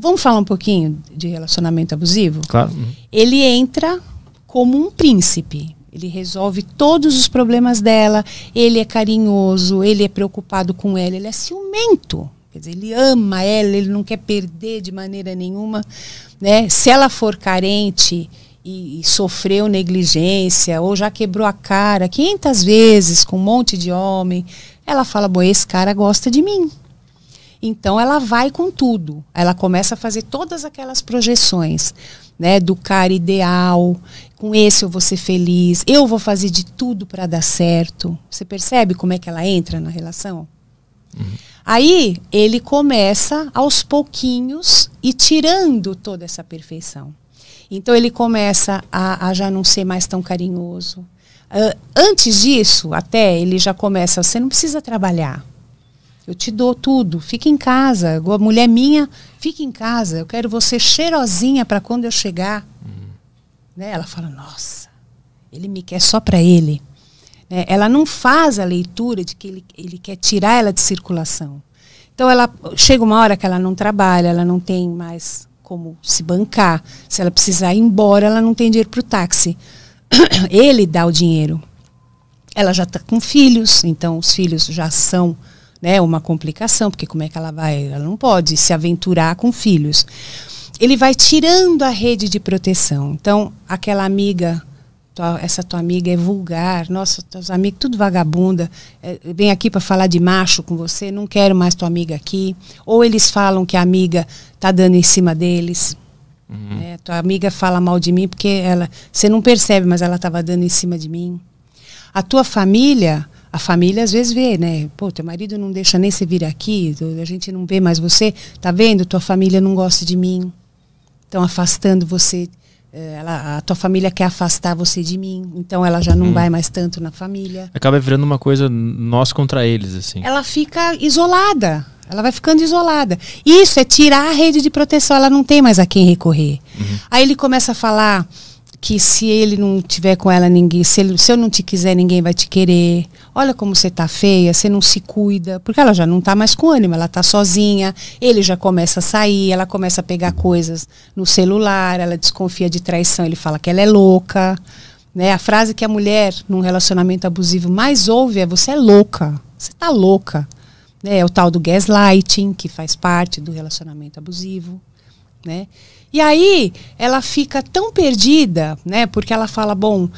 Vamos falar um pouquinho de relacionamento abusivo? Claro. Uhum. Ele entra como um príncipe. Ele resolve todos os problemas dela, ele é carinhoso, ele é preocupado com ela, ele é ciumento. Quer dizer, ele ama ela, ele não quer perder de maneira nenhuma. Né? Se ela for carente e, e sofreu negligência, ou já quebrou a cara 500 vezes com um monte de homem, ela fala: Bom, esse cara gosta de mim. Então ela vai com tudo. Ela começa a fazer todas aquelas projeções, né, do cara ideal, com esse eu vou ser feliz, eu vou fazer de tudo para dar certo. Você percebe como é que ela entra na relação? Uhum. Aí ele começa aos pouquinhos e tirando toda essa perfeição. Então ele começa a, a já não ser mais tão carinhoso. Uh, antes disso, até ele já começa. Você não precisa trabalhar. Eu te dou tudo. Fica em casa. A mulher minha, fica em casa. Eu quero você cheirosinha para quando eu chegar. Hum. Né? Ela fala: Nossa, ele me quer só para ele. Né? Ela não faz a leitura de que ele, ele quer tirar ela de circulação. Então, ela chega uma hora que ela não trabalha, ela não tem mais como se bancar. Se ela precisar ir embora, ela não tem dinheiro para o táxi. ele dá o dinheiro. Ela já está com filhos, então os filhos já são né, uma complicação, porque como é que ela vai? Ela não pode se aventurar com filhos. Ele vai tirando a rede de proteção. Então, aquela amiga essa tua amiga é vulgar, nossa, teus amigos tudo vagabunda, é, vem aqui para falar de macho com você, não quero mais tua amiga aqui. Ou eles falam que a amiga tá dando em cima deles. Uhum. Né, tua amiga fala mal de mim porque ela, você não percebe, mas ela estava dando em cima de mim. A tua família a família às vezes vê, né? Pô, teu marido não deixa nem você vir aqui, a gente não vê mais você, tá vendo? Tua família não gosta de mim, estão afastando você. É, ela, a tua família quer afastar você de mim, então ela já não hum. vai mais tanto na família. Acaba virando uma coisa nós contra eles, assim. Ela fica isolada, ela vai ficando isolada. Isso é tirar a rede de proteção, ela não tem mais a quem recorrer. Uhum. Aí ele começa a falar que se ele não tiver com ela ninguém, se, ele, se eu não te quiser, ninguém vai te querer. Olha como você tá feia, você não se cuida, porque ela já não tá mais com ânimo, ela tá sozinha, ele já começa a sair, ela começa a pegar coisas no celular, ela desconfia de traição, ele fala que ela é louca. Né? A frase que a mulher num relacionamento abusivo mais ouve é você é louca, você tá louca. Né? É o tal do gaslighting, que faz parte do relacionamento abusivo né? E aí ela fica tão perdida, né? Porque ela fala, bom,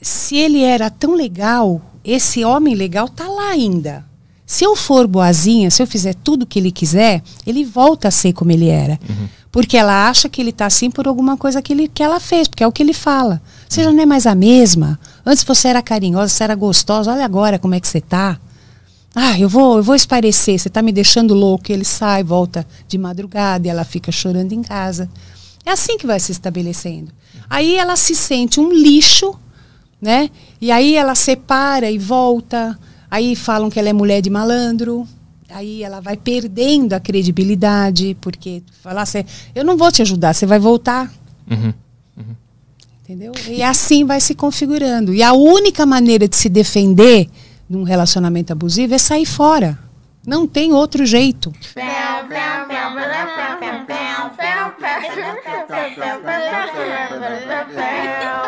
se ele era tão legal, esse homem legal tá lá ainda. Se eu for boazinha, se eu fizer tudo o que ele quiser, ele volta a ser como ele era. Uhum. Porque ela acha que ele está assim por alguma coisa que, ele, que ela fez, porque é o que ele fala. Você já não é mais a mesma. Antes você era carinhosa, você era gostosa, olha agora como é que você está ah, eu vou, eu vou esparecer, você está me deixando louco. ele sai, volta de madrugada e ela fica chorando em casa. É assim que vai se estabelecendo. Aí ela se sente um lixo, né? E aí ela separa e volta. Aí falam que ela é mulher de malandro. Aí ela vai perdendo a credibilidade, porque falar assim, eu não vou te ajudar, você vai voltar. Uhum. Uhum. Entendeu? E assim vai se configurando. E a única maneira de se defender num relacionamento abusivo é sair fora. Não tem outro jeito.